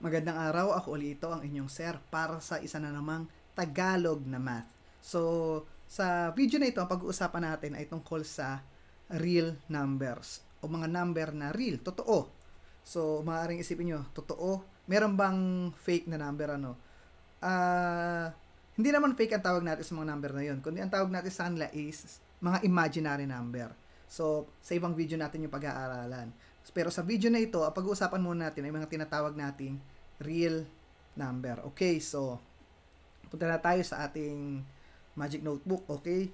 Magandang araw, ako ulit ito ang inyong sir para sa isa na namang Tagalog na math. So, sa video na ito, ang pag-uusapan natin ay tungkol sa real numbers o mga number na real, totoo. So, maaaring isipin nyo, totoo? Meron bang fake na number ano? Uh, hindi naman fake ang tawag natin sa mga number na yon kundi ang tawag natin sa kanila is mga imaginary number. So, sa ibang video natin yung pag-aaralan. Pero sa video na ito, ah, pag-uusapan muna natin ay mga tinatawag nating real number. Okay, so punta na tayo sa ating Magic Notebook, okay?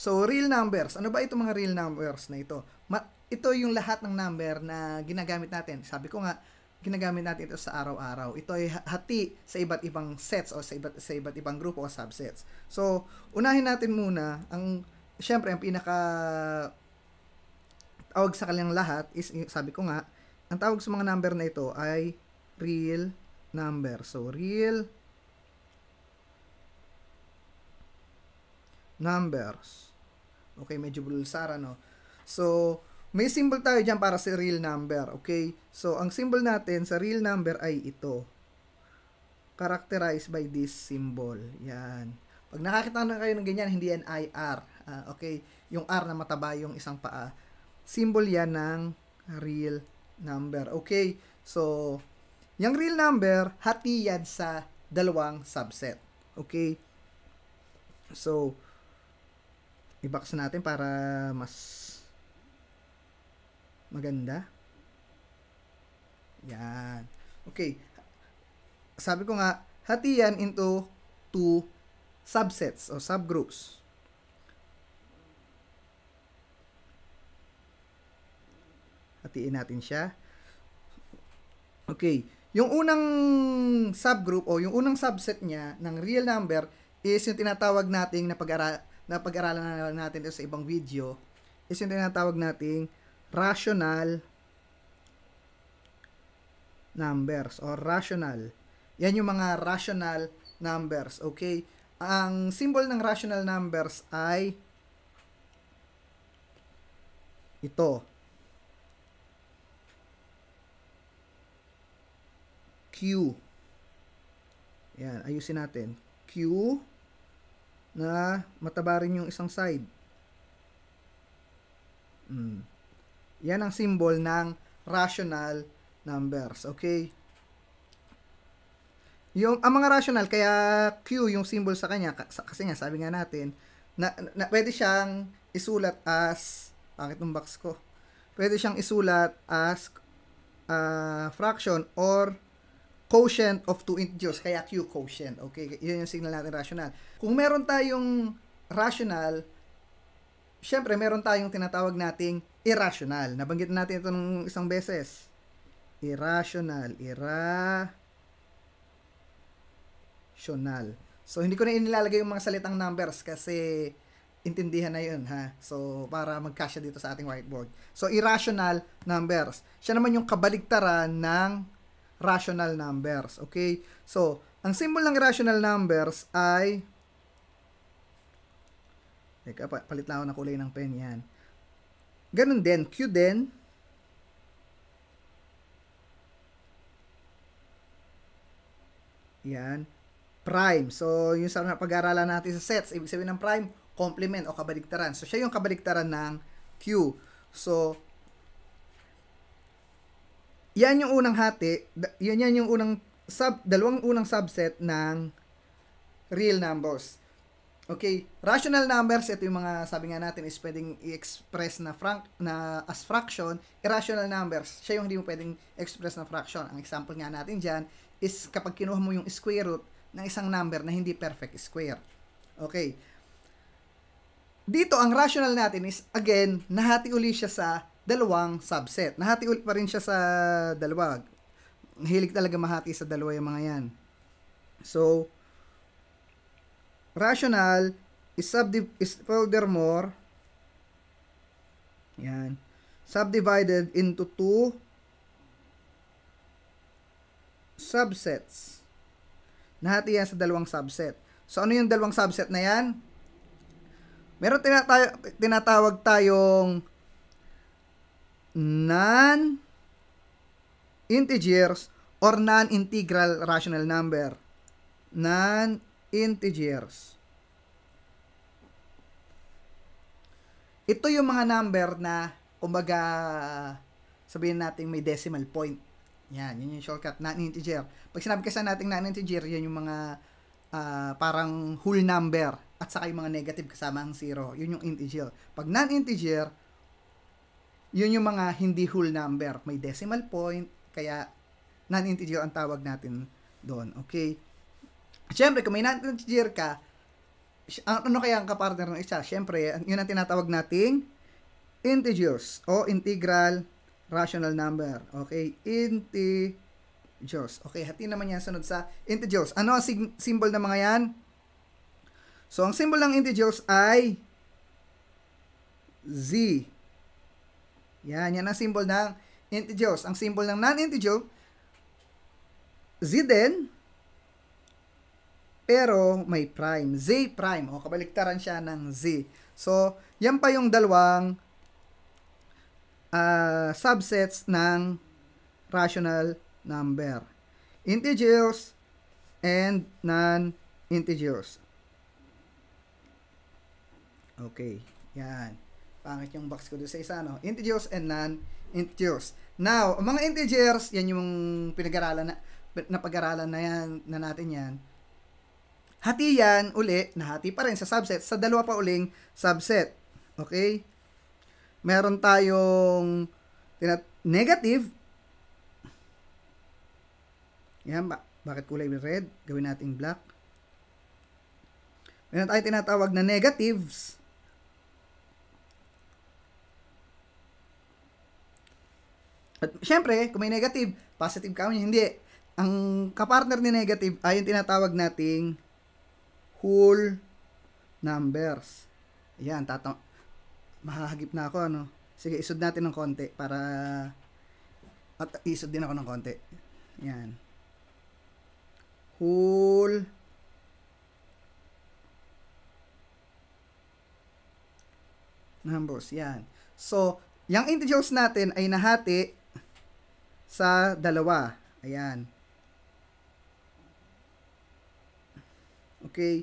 So, real numbers. Ano ba ito mga real numbers na ito? Ma- ito yung lahat ng number na ginagamit natin. Sabi ko nga, ginagamit natin ito sa araw-araw. Ito ay hati sa iba't ibang sets o sa iba't sa iba't ibang grupo o subsets. So, unahin natin muna ang syempre ang pinaka tawag sa kanilang lahat is, sabi ko nga, ang tawag sa mga number na ito ay real number. So, real numbers. Okay, medyo bulsara, no? So, may symbol tayo dyan para sa real number, okay? So, ang symbol natin sa real number ay ito. Characterized by this symbol. Yan. Pag nakakita na kayo ng ganyan, hindi yan IR. Uh, ah, okay? Yung R na mataba yung isang paa symbol yan ng real number. Okay? So, yung real number, hati yan sa dalawang subset. Okay? So, i-box natin para mas maganda. Yan. Okay. Sabi ko nga, hati yan into two subsets o subgroups. Hatiin natin siya. Okay. Yung unang subgroup o yung unang subset niya ng real number is yung tinatawag nating na pag-aaralan na pag natin sa ibang video is yung tinatawag nating rational numbers or rational. Yan yung mga rational numbers, okay? Ang symbol ng rational numbers ay ito. Q. Ayan, ayusin natin. Q na mataba rin yung isang side. Mm. Yan ang symbol ng rational numbers. Okay? Yung, ang mga rational, kaya Q yung symbol sa kanya, kasi nga, sabi nga natin, na, na pwede siyang isulat as, bakit box ko? Pwede siyang isulat as uh, fraction or quotient of two integers, kaya Q quotient. Okay, yun yung signal natin rational. Kung meron tayong rational, syempre meron tayong tinatawag nating irrational. Nabanggit natin ito nung isang beses. Irrational, irrational. So, hindi ko na inilalagay yung mga salitang numbers kasi intindihan na yun, ha? So, para magkasya dito sa ating whiteboard. So, irrational numbers. Siya naman yung kabaligtaran ng rational numbers. Okay? So, ang symbol ng rational numbers ay... Teka, palit lang ako ng kulay ng pen. Yan. Ganun din. Q din. Yan. Prime. So, yung sa pag-aaralan natin sa sets, ibig sabihin ng prime, complement o kabaligtaran. So, siya yung kabaligtaran ng Q. So, yan yung unang hati, yan yan yung unang sub, dalawang unang subset ng real numbers. Okay, rational numbers, ito yung mga sabi nga natin is pwedeng i-express na frank na as fraction, irrational numbers, siya yung hindi mo pwedeng express na fraction. Ang example nga natin diyan is kapag kinuha mo yung square root ng isang number na hindi perfect square. Okay. Dito ang rational natin is again, nahati uli siya sa dalawang subset. Nahati ulit pa rin siya sa dalawa. Hilig talaga mahati sa dalawa yung mga yan. So, rational is, subdiv- is furthermore yan, subdivided into two subsets. Nahati yan sa dalawang subset. So, ano yung dalawang subset na yan? Meron tinata- tinatawag tayong non-integers or non-integral rational number. Non-integers. Ito yung mga number na, umaga, sabihin natin may decimal point. Yan, yun yung shortcut, non-integer. Pag sinabi kasi natin non-integer, yan yung mga uh, parang whole number at saka yung mga negative kasama ang zero. Yun yung integer. Pag non-integer, yun yung mga hindi whole number. May decimal point, kaya non-integer ang tawag natin doon. Okay? Siyempre, kung may non-integer ka, ano kaya ang kapartner ng isa? Siyempre, yun ang tinatawag nating integers o integral rational number. Okay? Integers. Okay, hati naman yan sunod sa integers. Ano ang sig- symbol ng mga yan? So, ang symbol ng integers ay Z. Yan, yan ang symbol ng integers. Ang symbol ng non-integer, z din, pero may prime. Z prime. O, kabaliktaran siya ng z. So, yan pa yung dalawang uh, subsets ng rational number. Integers and non-integers. Okay. Yan. Pangit yung box ko doon sa isa, no? Integers and non-integers. Now, ang mga integers, yan yung pinag-aralan na, napag-aralan na yan, na natin yan. Hati yan, uli, nahati pa rin sa subset, sa dalawa pa uling subset. Okay? Meron tayong negative. Yan, ba bakit kulay red? Gawin nating black. Meron tayong tinatawag na negatives. At syempre, kung may negative, positive ka niya. Hindi. Ang kapartner ni negative ay yung tinatawag nating whole numbers. Ayan, tata- mahahagip na ako, ano. Sige, isod natin ng konti para at isod din ako ng konti. Ayan. Whole numbers. Yan. So, yung integers natin ay nahati sa dalawa. Ayan. Okay.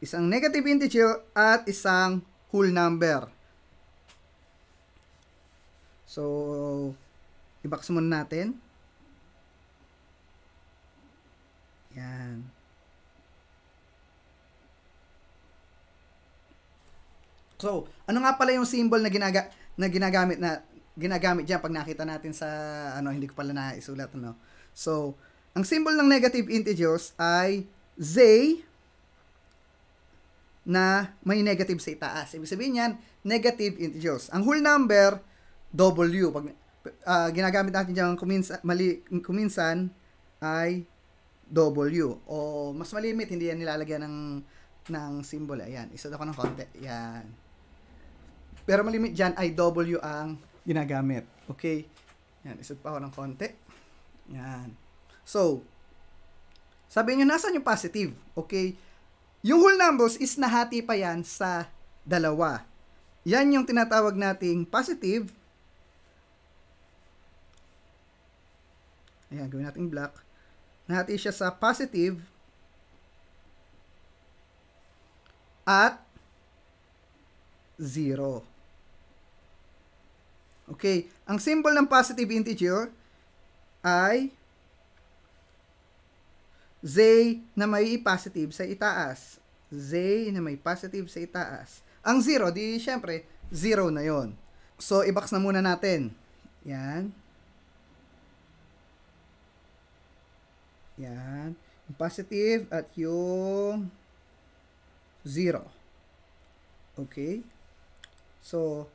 Isang negative integer at isang whole number. So, i-box muna natin. Yan. So, ano nga pala yung symbol na, ginaga na ginagamit na ginagamit diyan pag nakita natin sa ano hindi ko pala naisulat ano. So, ang symbol ng negative integers ay z na may negative sa itaas. Ibig sabihin niyan, negative integers. Ang whole number W pag uh, ginagamit natin diyan kuminsan mali kuminsan ay W o mas malimit hindi yan nilalagyan ng ng symbol ayan isod ako ng konti yan pero malimit diyan ay W ang ginagamit. Okay? Yan, isot pa ako ng konti. Yan. So, sabi nyo, nasan yung positive? Okay? Yung whole numbers is nahati pa yan sa dalawa. Yan yung tinatawag nating positive. Ayan, gawin natin black. Nahati siya sa positive at zero. Okay? Ang symbol ng positive integer ay z na may positive sa itaas. z na may positive sa itaas. Ang 0, di syempre, 0 na yon. So, i-box na muna natin. Yan. Yan. positive at yung 0. Okay? So,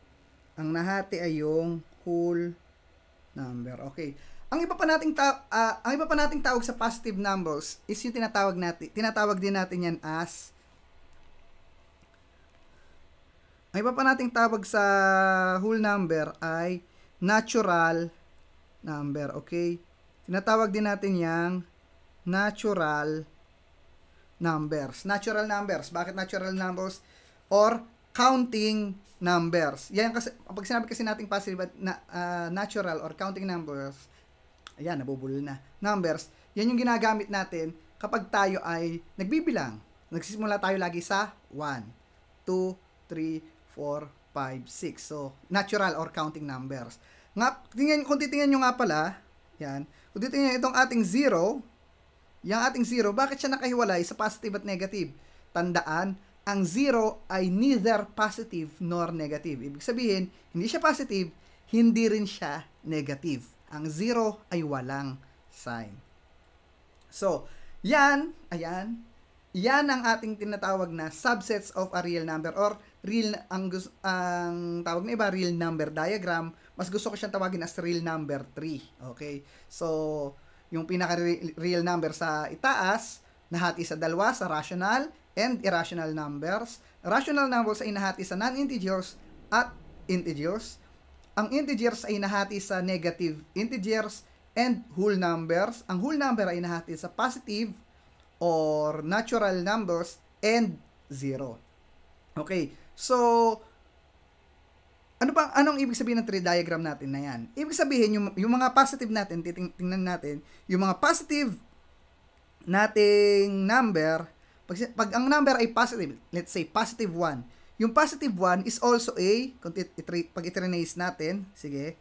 ang nahati ay yung whole number. Okay. Ang iba pa nating ta- uh, ang iba pa nating tawag sa positive numbers is yung tinatawag natin. Tinatawag din natin yan as Ang iba pa nating tawag sa whole number ay natural number, okay? Tinatawag din natin yang natural numbers. Natural numbers. Bakit natural numbers? Or counting numbers. Yan kasi pag sinabi kasi nating positive at na, uh, natural or counting numbers, ayan nabubulo na. Numbers, yan yung ginagamit natin kapag tayo ay nagbibilang. Nagsisimula tayo lagi sa 1, 2, 3, 4, 5, 6. So, natural or counting numbers. Nga, tingnan, kung titingnan nyo nga pala, yan, kung titingnan itong ating 0, yung ating 0, bakit siya nakahiwalay sa positive at negative? Tandaan, ang zero ay neither positive nor negative. Ibig sabihin, hindi siya positive, hindi rin siya negative. Ang zero ay walang sign. So, yan, ayan, yan ang ating tinatawag na subsets of a real number or real ang ang tawag na iba real number diagram mas gusto ko siyang tawagin as real number 3 okay so yung pinaka real number sa itaas nahati sa dalawa sa rational and irrational numbers. Rational numbers ay nahati sa non-integers at integers. Ang integers ay nahati sa negative integers and whole numbers. Ang whole number ay nahati sa positive or natural numbers and zero. Okay, so ano pa, anong ibig sabihin ng tree diagram natin na yan? Ibig sabihin yung, yung mga positive natin, titingnan natin, yung mga positive nating number pag, pag ang number ay positive, let's say positive 1, yung positive 1 is also a, kung it, it, pag itrenace natin, sige,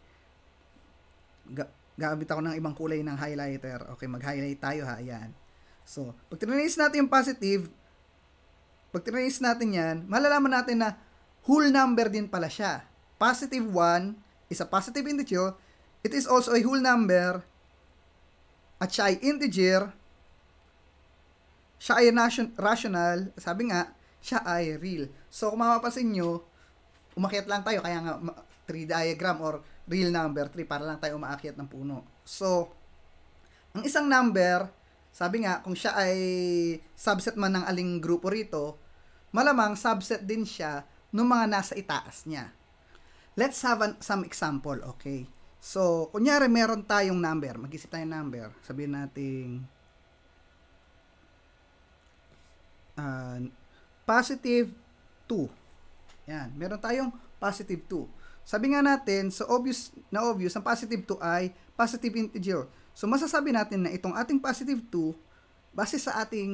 ga, gamit ako ng ibang kulay ng highlighter. Okay, mag-highlight tayo ha, ayan. So, pag tinanis natin yung positive, pag tinanis natin yan, malalaman natin na whole number din pala siya. Positive 1 is a positive integer. It is also a whole number at siya ay integer siya ay ration, rational, sabi nga, siya ay real. So, kung mapapansin nyo, umakyat lang tayo, kaya nga, tree diagram or real number 3 para lang tayo umaakyat ng puno. So, ang isang number, sabi nga, kung siya ay subset man ng aling grupo rito, malamang subset din siya ng mga nasa itaas niya. Let's have an, some example, okay? So, kunyari meron tayong number, mag-isip tayo ng number, sabihin nating uh, positive 2. Yan. Meron tayong positive 2. Sabi nga natin, so obvious na obvious, ang positive 2 ay positive integer. So masasabi natin na itong ating positive 2, base sa ating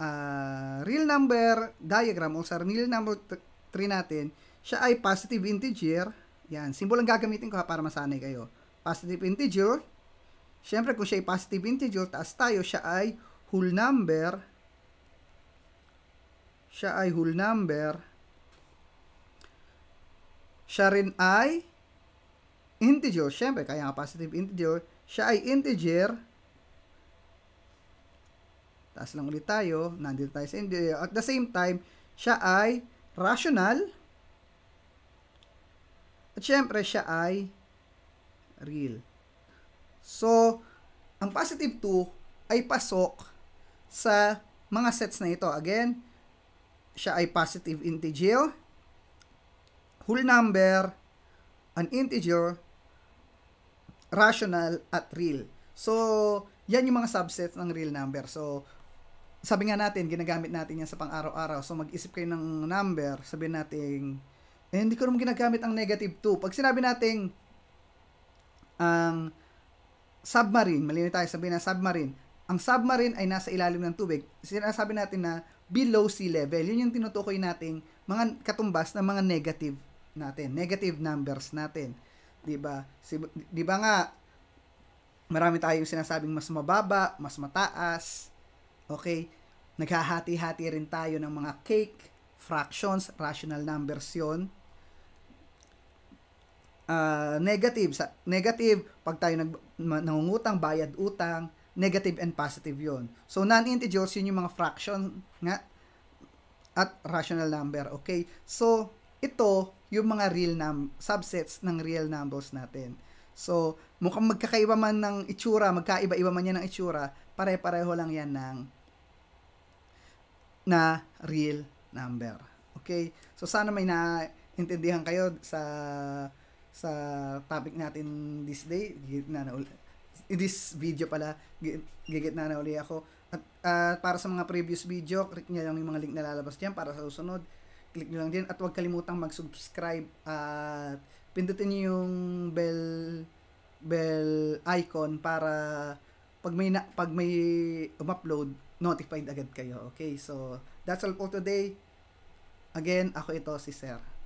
uh, real number diagram o sa real number tree natin, siya ay positive integer. Yan, symbol ang gagamitin ko ha para masanay kayo. Positive integer. Siyempre, kung siya ay positive integer, taas tayo, siya ay whole number siya ay whole number, siya rin ay integer. Siyempre, kaya nga positive integer. Siya ay integer. Taas lang ulit tayo. Nandito tayo sa integer. At the same time, siya ay rational. At siyempre, siya ay real. So, ang positive 2 ay pasok sa mga sets na ito. Again, siya ay positive integer, whole number, an integer, rational, at real. So, yan yung mga subsets ng real number. So, sabi nga natin, ginagamit natin yan sa pang-araw-araw. So, mag-isip kayo ng number, sabi natin, eh, hindi ko naman ginagamit ang negative 2. Pag sinabi natin, ang submarine, malinis tayo, sabi na submarine, ang submarine ay nasa ilalim ng tubig. Sinasabi natin na below sea level. Yun yung tinutukoy nating mga katumbas ng mga negative natin, negative numbers natin. 'Di ba? Si, 'Di ba nga marami tayong sinasabing mas mababa, mas mataas. Okay? Naghahati-hati rin tayo ng mga cake, fractions, rational numbers 'yon. Uh, ah, negative sa negative pag tayo nag, nangungutang, bayad utang, negative and positive yon. So, non-integers yun yung mga fraction nga at rational number, okay? So, ito yung mga real num subsets ng real numbers natin. So, mukhang magkakaiba man ng itsura, magkaiba-iba man yan ng itsura, pare-pareho lang yan ng na real number. Okay? So, sana may naintindihan kayo sa sa topic natin this day. Na, na, in this video pala, gigit na na uli ako. At uh, para sa mga previous video, click nyo lang yung mga link na lalabas dyan para sa susunod. Click nyo lang din at huwag kalimutang mag-subscribe at pindutin nyo yung bell bell icon para pag may na, pag may upload notified agad kayo. Okay? So, that's all for today. Again, ako ito si Sir.